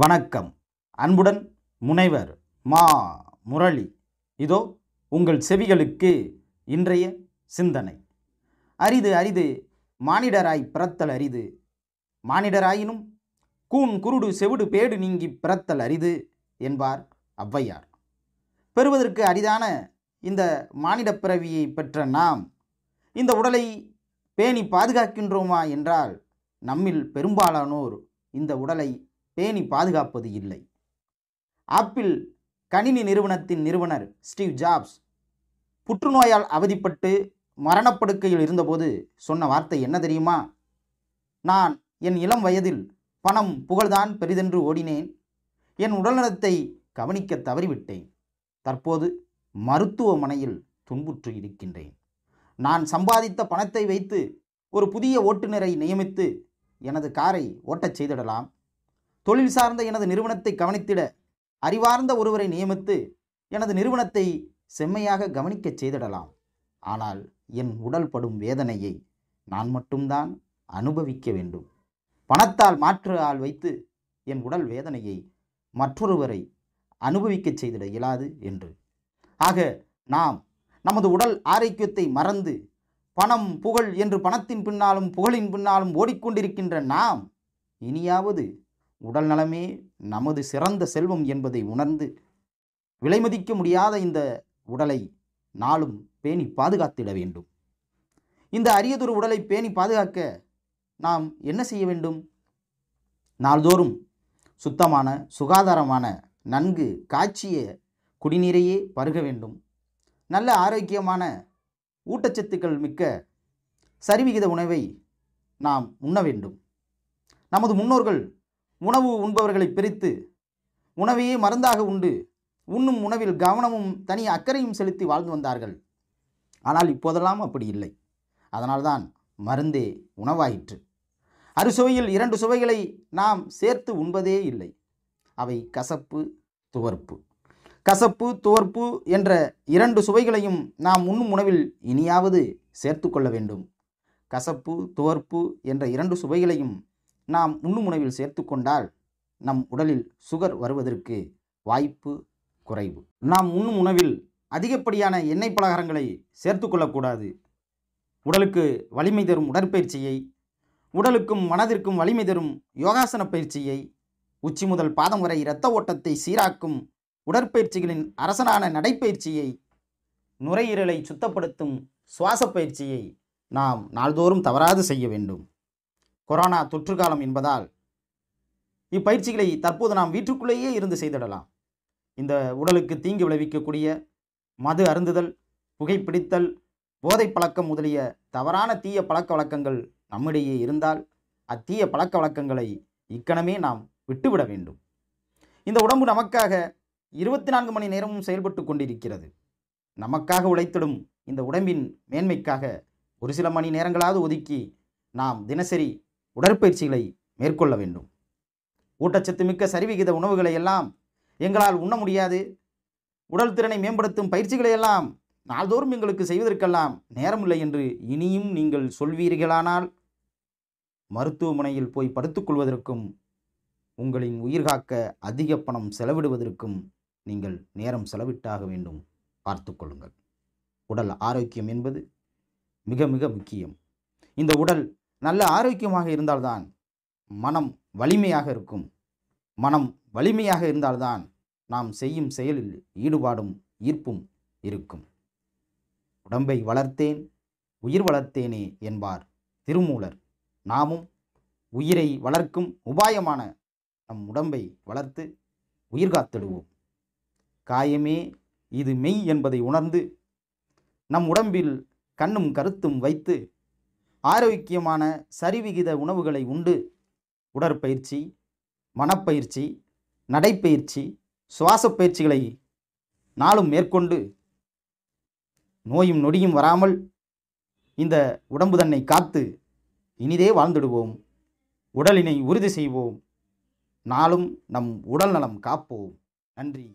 வணக்கம் அன்புடன் முனைவர் மா முரளி இதோ உங்கள் செவிகளுக்கு இன்றைய சிந்தனை அரிது அரிது மானிடராய் பிறத்தல் அரிது மானிடராயினும் கூன் குருடு செவிடு பேடு நீங்கி பிறத்தல் அரிது என்பார் ஒளவையார் பெறுவதற்கு அரிதான இந்த மானிட பிறவியை பெற்ற நாம் இந்த உடலை பேணி பாதுகாக்கின்றோமா என்றால் நம்மில் பெரும்பாலானோர் இந்த உடலை பேணி பாதுகாப்பது இல்லை ஆப்பிள் கணினி நிறுவனத்தின் நிறுவனர் ஸ்டீவ் ஜாப்ஸ் புற்றுநோயால் அவதிப்பட்டு மரணப்படுக்கையில் இருந்தபோது சொன்ன வார்த்தை என்ன தெரியுமா நான் என் இளம் வயதில் பணம் புகழ்தான் பெரிதென்று ஓடினேன் என் உடல்நலத்தை கவனிக்க தவறிவிட்டேன் தற்போது மருத்துவமனையில் துன்புற்று இருக்கின்றேன் நான் சம்பாதித்த பணத்தை வைத்து ஒரு புதிய ஓட்டுநரை நியமித்து எனது காரை ஓட்டச் செய்திடலாம் தொழில் சார்ந்த எனது நிறுவனத்தை கவனித்திட அறிவார்ந்த ஒருவரை நியமித்து எனது நிறுவனத்தை செம்மையாக கவனிக்கச் செய்திடலாம் ஆனால் என் உடல் படும் வேதனையை நான் மட்டும்தான் அனுபவிக்க வேண்டும் பணத்தால் மாற்று ஆள் வைத்து என் உடல் வேதனையை மற்றொருவரை அனுபவிக்கச் செய்திட இயலாது என்று ஆக நாம் நமது உடல் ஆரோக்கியத்தை மறந்து பணம் புகழ் என்று பணத்தின் பின்னாலும் புகழின் பின்னாலும் ஓடிக்கொண்டிருக்கின்ற நாம் இனியாவது உடல் நலமே நமது சிறந்த செல்வம் என்பதை உணர்ந்து விலைமதிக்க முடியாத இந்த உடலை நாளும் பேணி பாதுகாத்திட வேண்டும் இந்த அரியதொரு உடலை பேணி பாதுகாக்க நாம் என்ன செய்ய வேண்டும் நாள்தோறும் சுத்தமான சுகாதாரமான நன்கு காய்ச்சிய குடிநீரையே பருக வேண்டும் நல்ல ஆரோக்கியமான ஊட்டச்சத்துக்கள் மிக்க சரிவிகித உணவை நாம் உண்ண வேண்டும் நமது முன்னோர்கள் உணவு உண்பவர்களை பிரித்து உணவையே மருந்தாக உண்டு உண்ணும் உணவில் கவனமும் தனி அக்கறையும் செலுத்தி வாழ்ந்து வந்தார்கள் ஆனால் இப்போதெல்லாம் அப்படி இல்லை அதனால்தான் மருந்தே உணவாயிற்று அறுசுவையில் இரண்டு சுவைகளை நாம் சேர்த்து உண்பதே இல்லை அவை கசப்பு துவர்ப்பு கசப்பு துவர்ப்பு என்ற இரண்டு சுவைகளையும் நாம் உண்ணும் உணவில் இனியாவது சேர்த்து கொள்ள வேண்டும் கசப்பு துவர்ப்பு என்ற இரண்டு சுவைகளையும் நாம் உண்ணுமுனைவில் சேர்த்து கொண்டால் நம் உடலில் சுகர் வருவதற்கு வாய்ப்பு குறைவு நாம் உண்ணும் உணவில் அதிகப்படியான எண்ணெய் பலகாரங்களை சேர்த்து கொள்ளக்கூடாது உடலுக்கு வலிமை தரும் உடற்பயிற்சியை உடலுக்கும் மனதிற்கும் வலிமை தரும் யோகாசன பயிற்சியை உச்சி முதல் பாதம் வரை இரத்த ஓட்டத்தை சீராக்கும் உடற்பயிற்சிகளின் அரசனான நடைப்பயிற்சியை நுரையீரலை சுத்தப்படுத்தும் சுவாச பயிற்சியை நாம் நாள்தோறும் தவறாது செய்ய வேண்டும் கொரோனா தொற்று காலம் என்பதால் இப்பயிற்சிகளை தற்போது நாம் வீட்டுக்குள்ளேயே இருந்து செய்திடலாம் இந்த உடலுக்கு தீங்கு விளைவிக்கக்கூடிய மது அருந்துதல் புகைப்பிடித்தல் போதை பழக்கம் முதலிய தவறான தீய பழக்க வழக்கங்கள் நம்மிடையே இருந்தால் அத்தீய பழக்க வழக்கங்களை இக்கணமே நாம் விட்டுவிட வேண்டும் இந்த உடம்பு நமக்காக இருபத்தி நான்கு மணி நேரமும் செயல்பட்டு கொண்டிருக்கிறது நமக்காக உழைத்திடும் இந்த உடம்பின் மேன்மைக்காக ஒரு சில மணி நேரங்களாவது ஒதுக்கி நாம் தினசரி உடற்பயிற்சிகளை மேற்கொள்ள வேண்டும் ஊட்டச்சத்து மிக்க சரிவிகித உணவுகளை எல்லாம் எங்களால் உண்ண முடியாது உடல் திறனை மேம்படுத்தும் பயிற்சிகளை எல்லாம் நாள்தோறும் எங்களுக்கு செய்வதற்கெல்லாம் நேரமில்லை என்று இனியும் நீங்கள் சொல்வீர்களானால் மருத்துவமனையில் போய் படுத்துக்கொள்வதற்கும் உங்களின் உயிர்காக்க அதிக பணம் செலவிடுவதற்கும் நீங்கள் நேரம் செலவிட்டாக வேண்டும் பார்த்து கொள்ளுங்கள் உடல் ஆரோக்கியம் என்பது மிக மிக முக்கியம் இந்த உடல் நல்ல ஆரோக்கியமாக இருந்தால்தான் மனம் வலிமையாக இருக்கும் மனம் வலிமையாக இருந்தால்தான் நாம் செய்யும் செயலில் ஈடுபாடும் ஈர்ப்பும் இருக்கும் உடம்பை வளர்த்தேன் உயிர் வளர்த்தேனே என்பார் திருமூலர் நாமும் உயிரை வளர்க்கும் உபாயமான நம் உடம்பை வளர்த்து உயிர் காத்திடுவோம் காயமே இது மெய் என்பதை உணர்ந்து நம் உடம்பில் கண்ணும் கருத்தும் வைத்து ஆரோக்கியமான சரிவிகித உணவுகளை உண்டு உடற்பயிற்சி மனப்பயிற்சி நடைப்பயிற்சி சுவாச பயிற்சிகளை நாளும் மேற்கொண்டு நோயும் நொடியும் வராமல் இந்த உடம்பு தன்னை காத்து இனிதே வாழ்ந்துடுவோம் உடலினை உறுதி செய்வோம் நாளும் நம் உடல் நலம் காப்போம் நன்றி